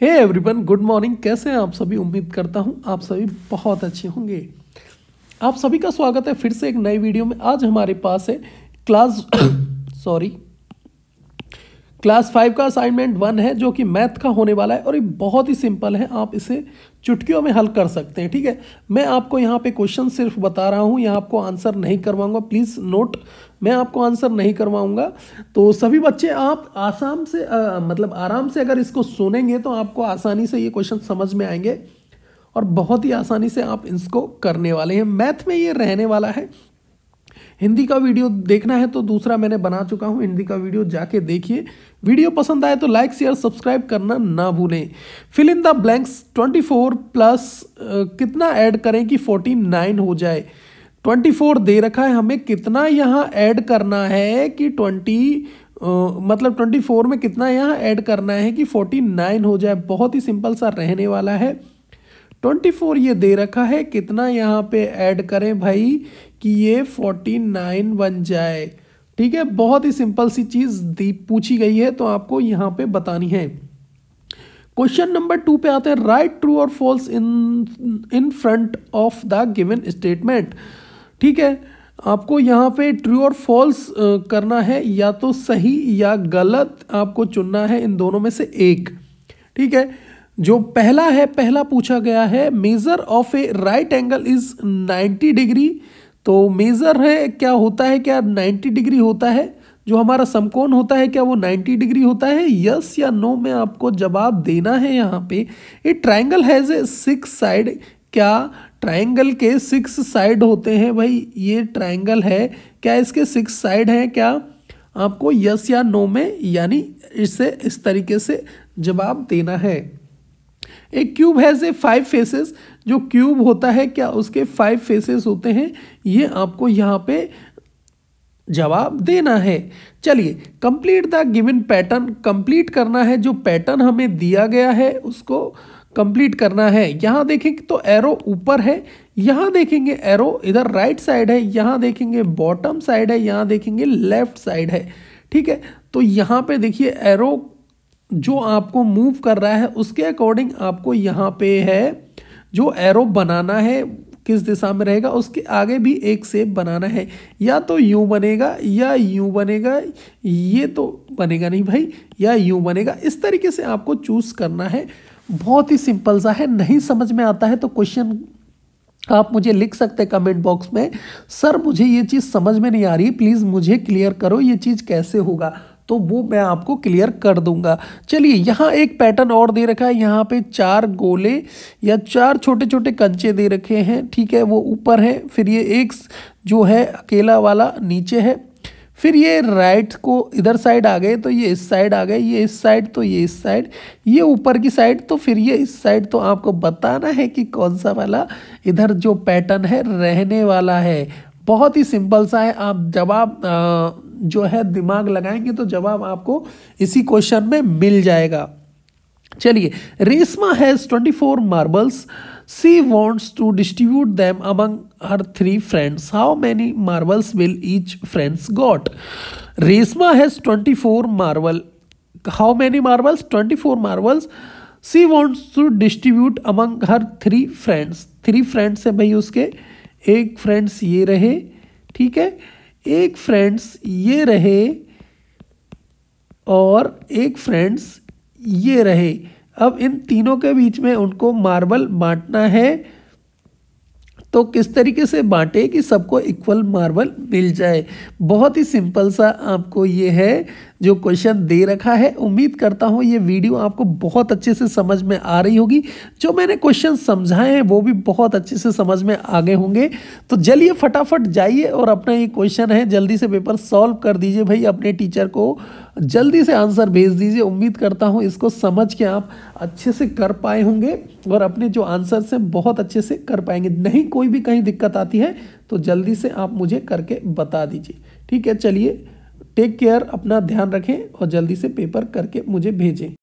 hey everyone good morning कैसे हैं आप सभी उम्मीद करता हूँ आप सभी बहुत अच्छे होंगे आप सभी का स्वागत है फिर से एक नई वीडियो में आज हमारे पास है क्लास सॉरी क्लास फाइव का असाइनमेंट वन है जो कि मैथ का होने वाला है और ये बहुत ही सिंपल है आप इसे चुटकियों में हल कर सकते हैं ठीक है मैं आपको यहाँ पे क्वेश्चन सिर्फ बता रहा हूँ यहाँ आपको आंसर नहीं करवाऊंगा प्लीज़ नोट मैं आपको आंसर नहीं करवाऊंगा तो सभी बच्चे आप आसाम से आ, मतलब आराम से अगर इसको सुनेंगे तो आपको आसानी से ये क्वेश्चन समझ में आएंगे और बहुत ही आसानी से आप इसको करने वाले हैं मैथ में ये रहने वाला है हिंदी का वीडियो देखना है तो दूसरा मैंने बना चुका हूँ हिंदी का वीडियो जाके देखिए वीडियो पसंद आए तो लाइक शेयर सब्सक्राइब करना ना भूलें fill in the blanks 24 plus कितना ऐड करें कि 49 हो जाए 24 दे रखा है हमें कितना यहाँ ऐड करना है कि 20 Uh, मतलब 24 में कितना यहाँ ऐड करना है कि 49 हो जाए बहुत ही सिंपल सा रहने वाला है 24 ये दे रखा है कितना यहाँ पे ऐड करें भाई कि ये 49 बन जाए ठीक है बहुत ही सिंपल सी चीज़ दी पूछी गई है तो आपको यहां पे बतानी है क्वेश्चन नंबर टू पे आते हैं राइट ट्रू और false in in front of the given statement ठीक है आपको यहाँ पे ट्रू और फॉल्स करना है या तो सही या गलत आपको चुनना है इन दोनों में से एक ठीक है जो पहला है पहला पूछा गया है measure of a right angle is 90 degree तो मेज़र है क्या होता है क्या 90 डिग्री होता है जो हमारा समकोण होता है क्या वो 90 डिग्री होता है यस या नो में आपको जवाब देना है यहाँ पे ये triangle has a six side क्या ट्रायंगल के सिक्स साइड होते हैं भाई ये ट्रायंगल है क्या इसके सिक्स साइड हैं क्या आपको यस या नो में यानी इसे इस तरीके से जवाब देना है a cube has a five faces जो क्यूब होता है क्या उसके फाइव फेसेस होते हैं ये आपको यहाँ पे जवाब देना है चलिए complete the given pattern complete करना है जो पैटर्न हमें दिया गया है उसको कंप्लीट करना है यहाँ देखेंगे तो एरो ऊपर है यहाँ देखेंगे एरो इधर राइट साइड है यहाँ देखेंगे बॉटम साइड है यहाँ देखेंगे लेफ्ट साइड है ठीक है तो यहाँ पे देखिए एरो जो आपको मूव कर रहा है उसके अकॉर्डिंग आपको यहाँ पे है जो एरो बनाना है किस दिशा में रहेगा उसके आगे भी एक सेप बनाना है या तो यूँ बनेगा या यूँ बनेगा ये तो बनेगा नहीं भाई या यूँ बनेगा इस तरीके से आपको चूज़ करना है बहुत ही सिंपल सा है नहीं समझ में आता है तो क्वेश्चन आप मुझे लिख सकते हैं कमेंट बॉक्स में सर मुझे ये चीज़ समझ में नहीं आ रही प्लीज़ मुझे क्लियर करो ये चीज़ कैसे होगा तो वो मैं आपको क्लियर कर दूंगा चलिए यहाँ एक पैटर्न और दे रखा है यहाँ पे चार गोले या चार छोटे छोटे कंचे दे रखे हैं ठीक है वो ऊपर है फिर ये एक जो है अकेला वाला नीचे है फिर ये राइट को इधर साइड आ गए तो ये इस साइड आ गए ये इस साइड तो ये इस साइड ये ऊपर की साइड तो फिर ये इस साइड तो आपको बताना है कि कौन सा वाला इधर जो पैटर्न है रहने वाला है बहुत ही सिंपल सा है आप जब आप जो है दिमाग लगाएंगे तो जवाब आपको इसी क्वेश्चन में मिल जाएगा चलिए Reshma has twenty four marbles she wants to distribute them among her three friends how many marbles will each friends got Reshma has twenty four marble how many marbles twenty four marbles she wants to distribute among her three friends three friends है भाई उसके एक friends ये रहे ठीक है एक friends ये रहे और एक फ्रेंड्स ये रहे अब इन तीनों के बीच में उनको मार्बल बांटना है तो किस तरीके से बांटे कि सबको इक्वल मार्बल मिल जाए बहुत ही सिंपल सा आपको ये है जो क्वेश्चन दे रखा है उम्मीद करता हूँ ये वीडियो आपको बहुत अच्छे से समझ में आ रही होगी जो मैंने क्वेश्चन समझाए हैं वो भी बहुत अच्छे से समझ में आ गए होंगे तो चलिए फटाफट जाइए और अपना ये क्वेश्चन है जल्दी से पेपर सॉल्व कर दीजिए भाई अपने टीचर को जल्दी से आंसर भेज दीजिए उम्मीद करता हूँ इसको समझ के आप अच्छे से कर पाए होंगे और अपने जो आंसर्स हैं बहुत अच्छे से कर पाएंगे नहीं कोई कोई भी कहीं दिक्कत आती है तो जल्दी से आप मुझे करके बता दीजिए ठीक है चलिए टेक केयर अपना ध्यान रखें और जल्दी से पेपर करके मुझे भेजें